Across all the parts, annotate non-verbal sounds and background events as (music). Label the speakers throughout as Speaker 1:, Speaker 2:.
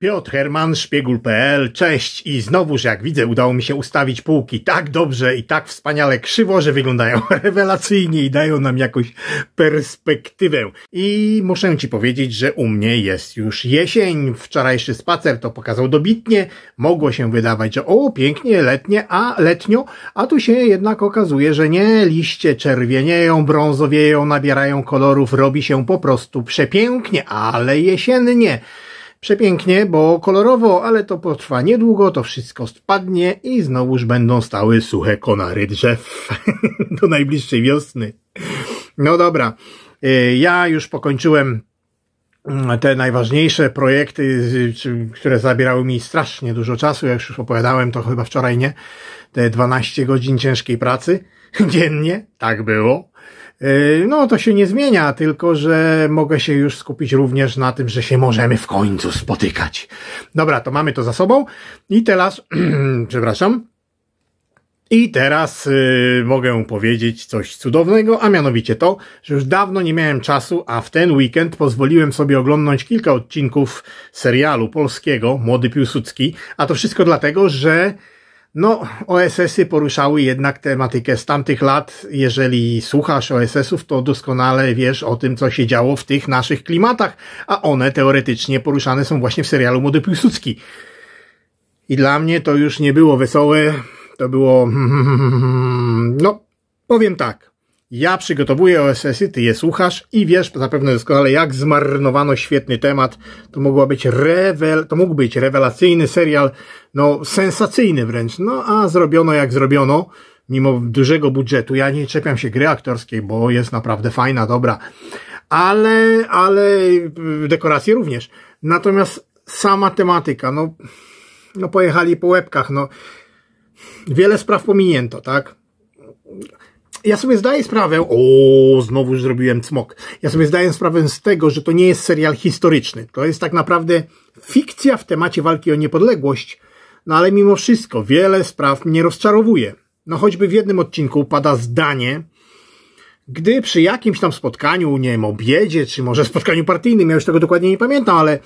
Speaker 1: Piotr Herman, szpiegul.pl. Cześć i znowuż jak widzę udało mi się ustawić półki tak dobrze i tak wspaniale krzywo, że wyglądają (laughs) rewelacyjnie i dają nam jakąś perspektywę. I muszę Ci powiedzieć, że u mnie jest już jesień. Wczorajszy spacer to pokazał dobitnie. Mogło się wydawać, że o pięknie letnie, a letnio, a tu się jednak okazuje, że nie. Liście czerwienieją, brązowieją, nabierają kolorów, robi się po prostu przepięknie, ale jesiennie. Przepięknie, bo kolorowo, ale to potrwa niedługo, to wszystko spadnie i znowuż będą stały suche konary drzew (laughs) do najbliższej wiosny. No dobra, y, ja już pokończyłem mm, te najważniejsze projekty, które zabierały mi strasznie dużo czasu, jak już opowiadałem, to chyba wczoraj nie, te 12 godzin ciężkiej pracy (laughs) dziennie, tak było, E, no, to się nie zmienia, tylko że mogę się już skupić również na tym, że się możemy w końcu spotykać. Dobra, to mamy to za sobą. I teraz, (clears throat) przepraszam. I teraz y, mogę powiedzieć coś cudownego, a mianowicie to, że już dawno nie miałem czasu, a w ten weekend pozwoliłem sobie oglądnąć kilka odcinków serialu polskiego Młody Piłsudski, a to wszystko dlatego, że no, OSS-y poruszały jednak tematykę z tamtych lat. Jeżeli słuchasz OSS-ów, to doskonale wiesz o tym, co się działo w tych naszych klimatach, a one teoretycznie poruszane są właśnie w serialu Młody Piłsudski. I dla mnie to już nie było wesołe, to było... (laughs) no, powiem tak. Ja przygotowuję OSS-y, ty je słuchasz i wiesz zapewne doskonale, jak zmarnowano świetny temat. To mogło być rewel, to mógł być rewelacyjny serial, no sensacyjny wręcz, no a zrobiono jak zrobiono, mimo dużego budżetu. Ja nie czepiam się gry aktorskiej, bo jest naprawdę fajna, dobra. Ale, ale y, dekoracje również. Natomiast sama tematyka, no, no pojechali po łebkach, no. Wiele spraw pominięto, tak? ja sobie zdaję sprawę, o, znowu już zrobiłem cmok. Ja sobie zdaję sprawę z tego, że to nie jest serial historyczny. To jest tak naprawdę fikcja w temacie walki o niepodległość, no ale mimo wszystko wiele spraw mnie rozczarowuje. No choćby w jednym odcinku pada zdanie, gdy przy jakimś tam spotkaniu, nie wiem, obiedzie, czy może spotkaniu partyjnym, ja już tego dokładnie nie pamiętam, ale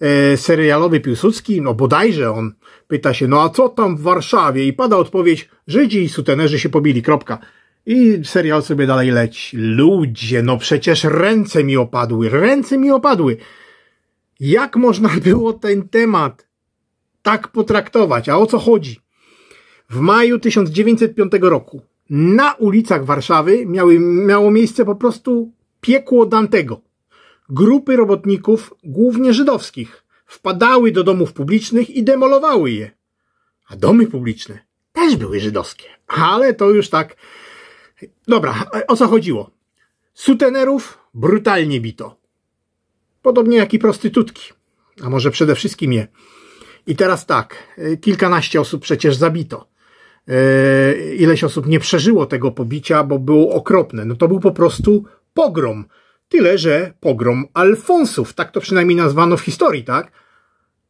Speaker 1: e, serialowy Piłsudski, no bodajże on pyta się, no a co tam w Warszawie? I pada odpowiedź, Żydzi i sutenerzy się pobili, kropka. I serial sobie dalej leci. Ludzie, no przecież ręce mi opadły, ręce mi opadły. Jak można (laughs) było ten temat tak potraktować? A o co chodzi? W maju 1905 roku na ulicach Warszawy miały, miało miejsce po prostu piekło Dantego. Grupy robotników, głównie żydowskich, wpadały do domów publicznych i demolowały je. A domy publiczne też były żydowskie. Ale to już tak Dobra, o co chodziło? Sutenerów brutalnie bito. Podobnie jak i prostytutki. A może przede wszystkim je. I teraz tak, y, kilkanaście osób przecież zabito. Y, ileś osób nie przeżyło tego pobicia, bo było okropne. No to był po prostu pogrom. Tyle, że pogrom Alfonsów, tak to przynajmniej nazwano w historii, tak?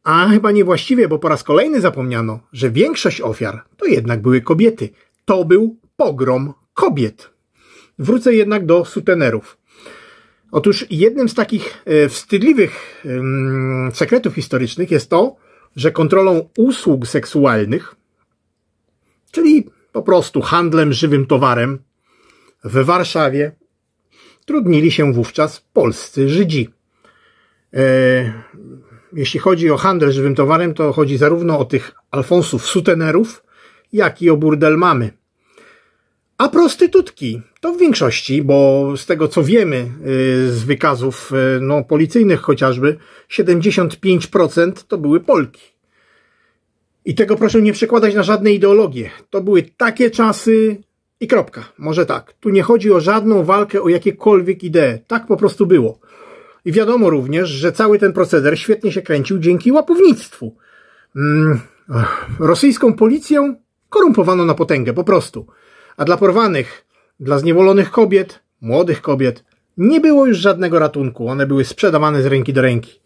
Speaker 1: A chyba niewłaściwie, bo po raz kolejny zapomniano, że większość ofiar to jednak były kobiety. To był pogrom kobiet. Wrócę jednak do sutenerów. Otóż jednym z takich e, wstydliwych sekretów historycznych jest to, że kontrolą usług seksualnych, czyli po prostu handlem żywym towarem, w Warszawie trudnili się wówczas polscy Żydzi. E, jeśli chodzi o handel żywym towarem, to chodzi zarówno o tych Alfonsów sutenerów, jak i o burdel mamy. A prostytutki to w większości, bo z tego co wiemy y, z wykazów y, no, policyjnych chociażby, 75% to były Polki. I tego proszę nie przekładać na żadne ideologie. To były takie czasy i kropka. Może tak. Tu nie chodzi o żadną walkę o jakiekolwiek idee. Tak po prostu było. I wiadomo również, że cały ten proceder świetnie się kręcił dzięki łapownictwu. Mm, rosyjską policję korumpowano na potęgę, po prostu a dla porwanych, dla zniewolonych kobiet, młodych kobiet, nie było już żadnego ratunku. One były sprzedawane z ręki do ręki.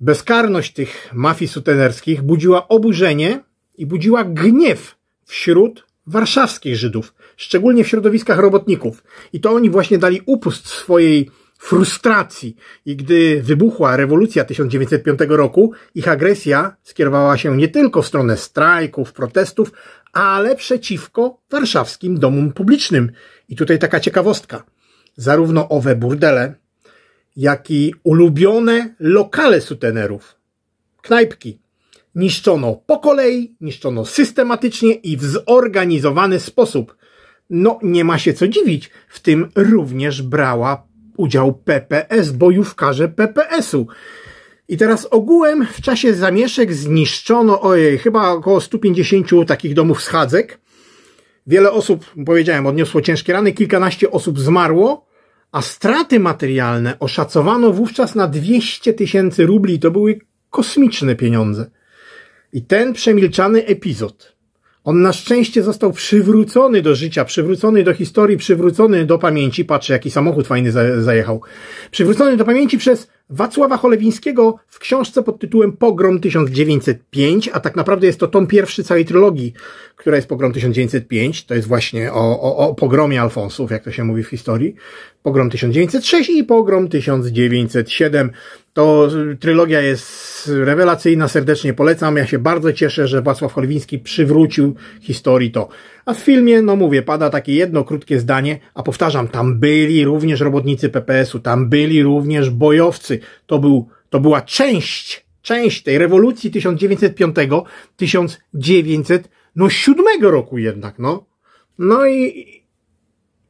Speaker 1: Bezkarność tych mafii sutenerskich budziła oburzenie i budziła gniew wśród warszawskich Żydów, szczególnie w środowiskach robotników. I to oni właśnie dali upust swojej frustracji. I gdy wybuchła rewolucja 1905 roku, ich agresja skierowała się nie tylko w stronę strajków, protestów, ale przeciwko warszawskim domom publicznym. I tutaj taka ciekawostka. Zarówno owe burdele, jak i ulubione lokale sutenerów, knajpki, niszczono po kolei, niszczono systematycznie i w zorganizowany sposób. No, nie ma się co dziwić, w tym również brała udział PPS, bojówkarze PPS-u. I teraz ogółem w czasie zamieszek zniszczono ojej, chyba około 150 takich domów schadzek. Wiele osób, powiedziałem, odniosło ciężkie rany, kilkanaście osób zmarło, a straty materialne oszacowano wówczas na 200 tysięcy rubli. To były kosmiczne pieniądze. I ten przemilczany epizod, on na szczęście został przywrócony do życia, przywrócony do historii, przywrócony do pamięci. Patrzę, jaki samochód fajny zajechał. Przywrócony do pamięci przez Wacława Cholewińskiego w książce pod tytułem Pogrom 1905, a tak naprawdę jest to tom pierwszy całej trylogii, która jest Pogrom 1905, to jest właśnie o, o, o pogromie Alfonsów, jak to się mówi w historii, Pogrom 1906 i Pogrom 1907. To trylogia jest rewelacyjna, serdecznie polecam. Ja się bardzo cieszę, że Wacław Cholewiński przywrócił historii to. A w filmie, no mówię, pada takie jedno krótkie zdanie, a powtarzam, tam byli również robotnicy PPS-u, tam byli również bojowcy. To, był, to była część, część tej rewolucji 1905-1907 no, roku jednak, no. No i,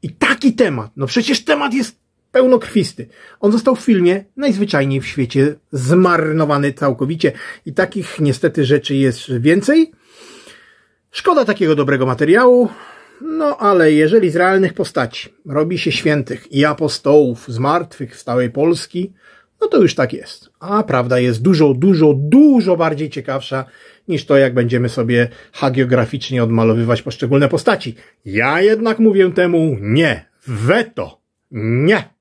Speaker 1: i taki temat, no przecież temat jest pełnokrwisty. On został w filmie najzwyczajniej w świecie zmarnowany całkowicie i takich niestety rzeczy jest więcej. Szkoda takiego dobrego materiału, no ale jeżeli z realnych postaci robi się świętych i apostołów z martwych w stałej Polski, no to już tak jest. A prawda jest dużo, dużo, dużo bardziej ciekawsza niż to, jak będziemy sobie hagiograficznie odmalowywać poszczególne postaci. Ja jednak mówię temu nie. Weto. Nie.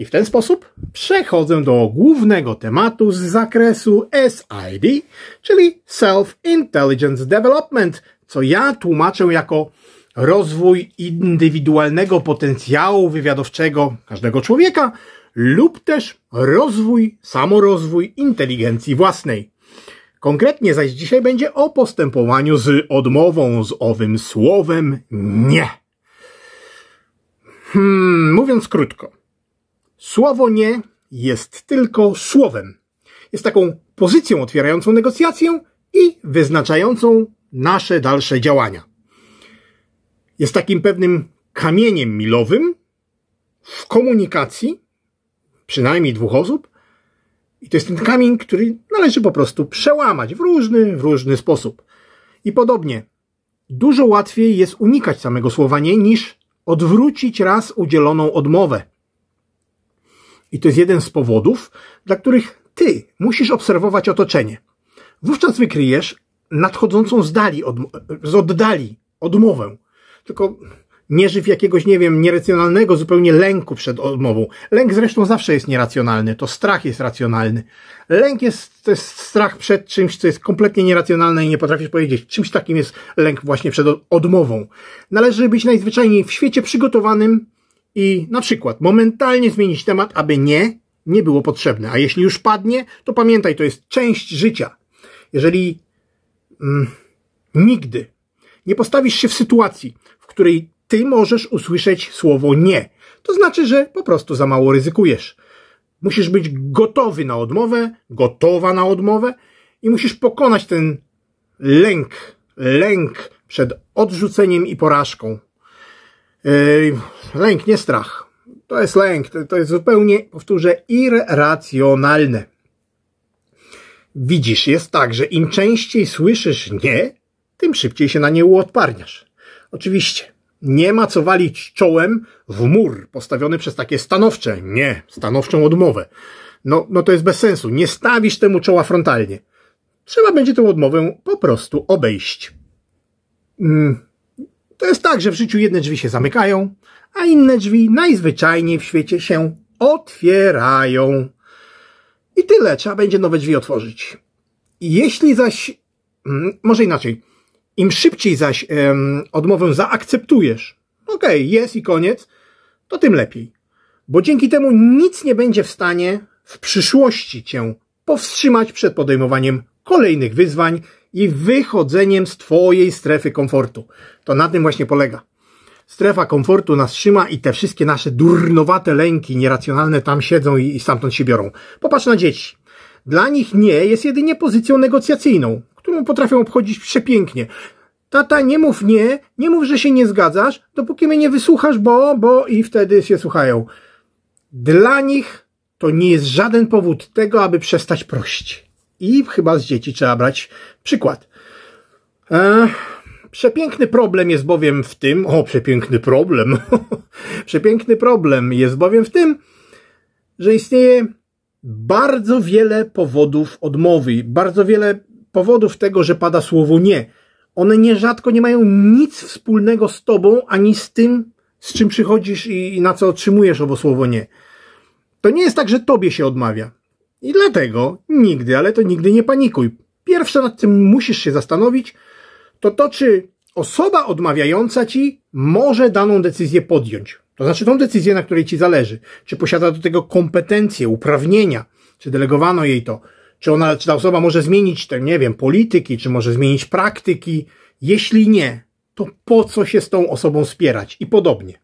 Speaker 1: I w ten sposób przechodzę do głównego tematu z zakresu SID, czyli Self-Intelligence Development, co ja tłumaczę jako rozwój indywidualnego potencjału wywiadowczego każdego człowieka lub też rozwój, samorozwój inteligencji własnej. Konkretnie zaś dzisiaj będzie o postępowaniu z odmową, z owym słowem nie. Hmm, mówiąc krótko, Słowo nie jest tylko słowem. Jest taką pozycją otwierającą negocjację i wyznaczającą nasze dalsze działania. Jest takim pewnym kamieniem milowym w komunikacji przynajmniej dwóch osób. I to jest ten kamień, który należy po prostu przełamać w różny, w różny sposób. I podobnie, dużo łatwiej jest unikać samego słowa nie niż odwrócić raz udzieloną odmowę. I to jest jeden z powodów, dla których ty musisz obserwować otoczenie. Wówczas wykryjesz nadchodzącą z dali, od, z oddali odmowę. Tylko nie żyw jakiegoś, nie wiem, nieracjonalnego zupełnie lęku przed odmową. Lęk zresztą zawsze jest nieracjonalny, to strach jest racjonalny. Lęk jest, to jest strach przed czymś, co jest kompletnie nieracjonalne i nie potrafisz powiedzieć. Czymś takim jest lęk właśnie przed odmową. Należy być najzwyczajniej w świecie przygotowanym i na przykład momentalnie zmienić temat, aby nie, nie było potrzebne. A jeśli już padnie, to pamiętaj, to jest część życia. Jeżeli mm, nigdy nie postawisz się w sytuacji, w której ty możesz usłyszeć słowo nie, to znaczy, że po prostu za mało ryzykujesz. Musisz być gotowy na odmowę, gotowa na odmowę i musisz pokonać ten lęk, lęk przed odrzuceniem i porażką. Lęk, nie strach. To jest lęk, to, jest zupełnie, powtórzę, irracjonalne. Widzisz, jest tak, że im częściej słyszysz nie, tym szybciej się na nie uodparniasz. Oczywiście, nie ma co walić czołem w mur postawiony przez takie stanowcze, nie, stanowczą odmowę. No, no to jest bez sensu. Nie stawisz temu czoła frontalnie. Trzeba będzie tę odmowę po prostu obejść. Mm, to jest tak, że w życiu jedne drzwi się zamykają, a inne drzwi najzwyczajniej w świecie się otwierają. I tyle, trzeba będzie nowe drzwi otworzyć. Jeśli zaś, mm, może inaczej, im szybciej zaś um, odmowę zaakceptujesz, okej, okay, jest i koniec, to tym lepiej. Bo dzięki temu nic nie będzie w stanie w przyszłości cię powstrzymać przed podejmowaniem kolejnych wyzwań i wychodzeniem z Twojej strefy komfortu. To na tym właśnie polega. Strefa komfortu nas trzyma i te wszystkie nasze durnowate lęki nieracjonalne tam siedzą i, stamtąd się biorą. Popatrz na dzieci. Dla nich nie jest jedynie pozycją negocjacyjną, którą potrafią obchodzić przepięknie. Tata, nie mów nie, nie mów, że się nie zgadzasz, dopóki mnie nie wysłuchasz, bo, bo i wtedy się słuchają. Dla nich to nie jest żaden powód tego, aby przestać prosić. I chyba z dzieci trzeba brać przykład. E, przepiękny problem jest bowiem w tym, o przepiękny problem, (laughs) przepiękny problem jest bowiem w tym, że istnieje bardzo wiele powodów odmowy, bardzo wiele powodów tego, że pada słowo nie. One nierzadko nie mają nic wspólnego z tobą, ani z tym, z czym przychodzisz i, i na co otrzymujesz owo słowo nie. To nie jest tak, że tobie się odmawia. I dlatego nigdy, ale to nigdy nie panikuj. Pierwsze nad tym musisz się zastanowić, to to, czy osoba odmawiająca ci może daną decyzję podjąć. To znaczy tą decyzję, na której ci zależy. Czy posiada do tego kompetencje, uprawnienia, czy delegowano jej to. Czy, ona, czy ta osoba może zmienić, te, nie wiem, polityki, czy może zmienić praktyki. Jeśli nie, to po co się z tą osobą spierać? I podobnie.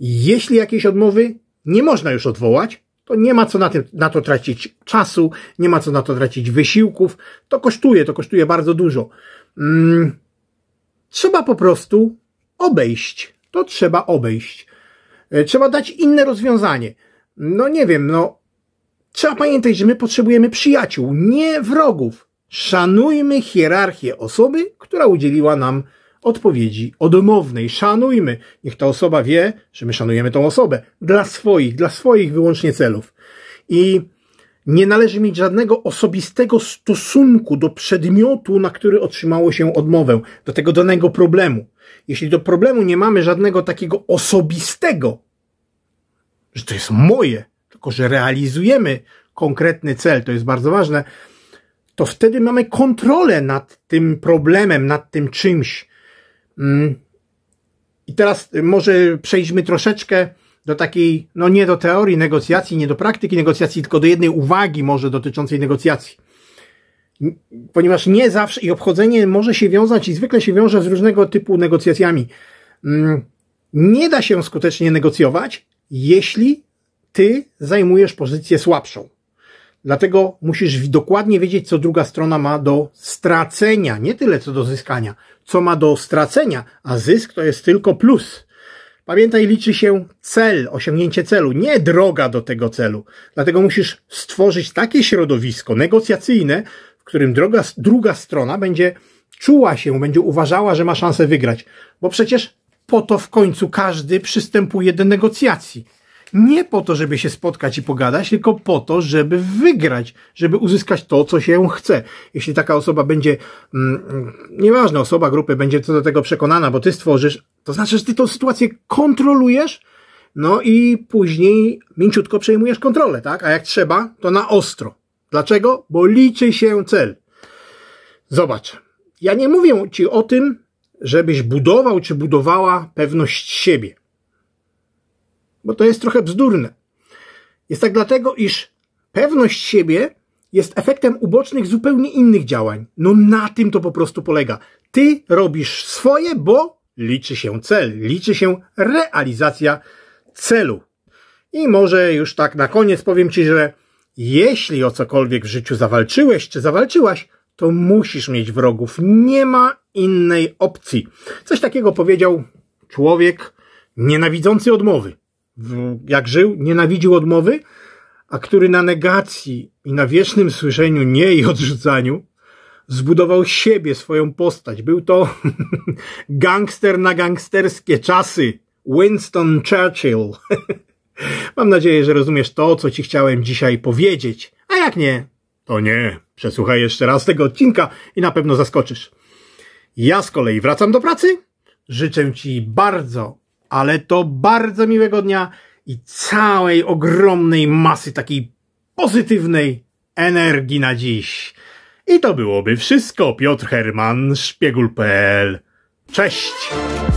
Speaker 1: Jeśli jakiejś odmowy nie można już odwołać, to nie ma co na, tym, na to tracić czasu, nie ma co na to tracić wysiłków. To kosztuje, to kosztuje bardzo dużo. Mm, trzeba po prostu obejść. To trzeba obejść. E, trzeba dać inne rozwiązanie. No nie wiem, no trzeba pamiętać, że my potrzebujemy przyjaciół, nie wrogów. Szanujmy hierarchię osoby, która udzieliła nam odpowiedzi odmownej. Szanujmy. Niech ta osoba wie, że my szanujemy tą osobę. Dla swoich, dla swoich wyłącznie celów. I nie należy mieć żadnego osobistego stosunku do przedmiotu, na który otrzymało się odmowę, do tego danego problemu. Jeśli do problemu nie mamy żadnego takiego osobistego, że to jest moje, tylko że realizujemy konkretny cel, to jest bardzo ważne, to wtedy mamy kontrolę nad tym problemem, nad tym czymś. Mm. I teraz y, może przejdźmy troszeczkę do takiej, no nie do teorii negocjacji, nie do praktyki negocjacji, tylko do jednej uwagi może dotyczącej negocjacji. Ponieważ nie zawsze i obchodzenie może się wiązać i zwykle się wiąże z różnego typu negocjacjami. Mm. Nie da się skutecznie negocjować, jeśli ty zajmujesz pozycję słabszą. Dlatego musisz dokładnie wiedzieć, co druga strona ma do stracenia, nie tyle co do zyskania co ma do stracenia, a zysk to jest tylko plus. Pamiętaj, liczy się cel, osiągnięcie celu, nie droga do tego celu. Dlatego musisz stworzyć takie środowisko negocjacyjne, w którym droga, druga strona będzie czuła się, będzie uważała, że ma szansę wygrać. Bo przecież po to w końcu każdy przystępuje do negocjacji nie po to, żeby się spotkać i pogadać, tylko po to, żeby wygrać, żeby uzyskać to, co się chce. Jeśli taka osoba będzie, mm, mm, nieważne, osoba grupy będzie co do tego przekonana, bo ty stworzysz, to znaczy, że ty tą sytuację kontrolujesz, no i później mięciutko przejmujesz kontrolę, tak? A jak trzeba, to na ostro. Dlaczego? Bo liczy się cel. Zobacz. Ja nie mówię ci o tym, żebyś budował czy budowała pewność siebie bo to jest trochę bzdurne. Jest tak dlatego, iż pewność siebie jest efektem ubocznych zupełnie innych działań. No na tym to po prostu polega. Ty robisz swoje, bo liczy się cel, liczy się realizacja celu. I może już tak na koniec powiem Ci, że jeśli o cokolwiek w życiu zawalczyłeś czy zawalczyłaś, to musisz mieć wrogów. Nie ma innej opcji. Coś takiego powiedział człowiek nienawidzący odmowy jak żył, nienawidził odmowy, a który na negacji i na wiecznym słyszeniu nie i (laughs) odrzucaniu zbudował siebie, swoją postać. Był to (laughs) gangster na gangsterskie czasy. Winston Churchill. (laughs) Mam nadzieję, że rozumiesz to, co ci chciałem dzisiaj powiedzieć. A jak nie, to nie. Przesłuchaj jeszcze raz tego odcinka i na pewno zaskoczysz. Ja z kolei wracam do pracy. Życzę ci bardzo ale to bardzo miłego dnia i całej ogromnej masy takiej pozytywnej energii na dziś. I to byłoby wszystko. Piotr Herman, szpiegul.pl. Cześć!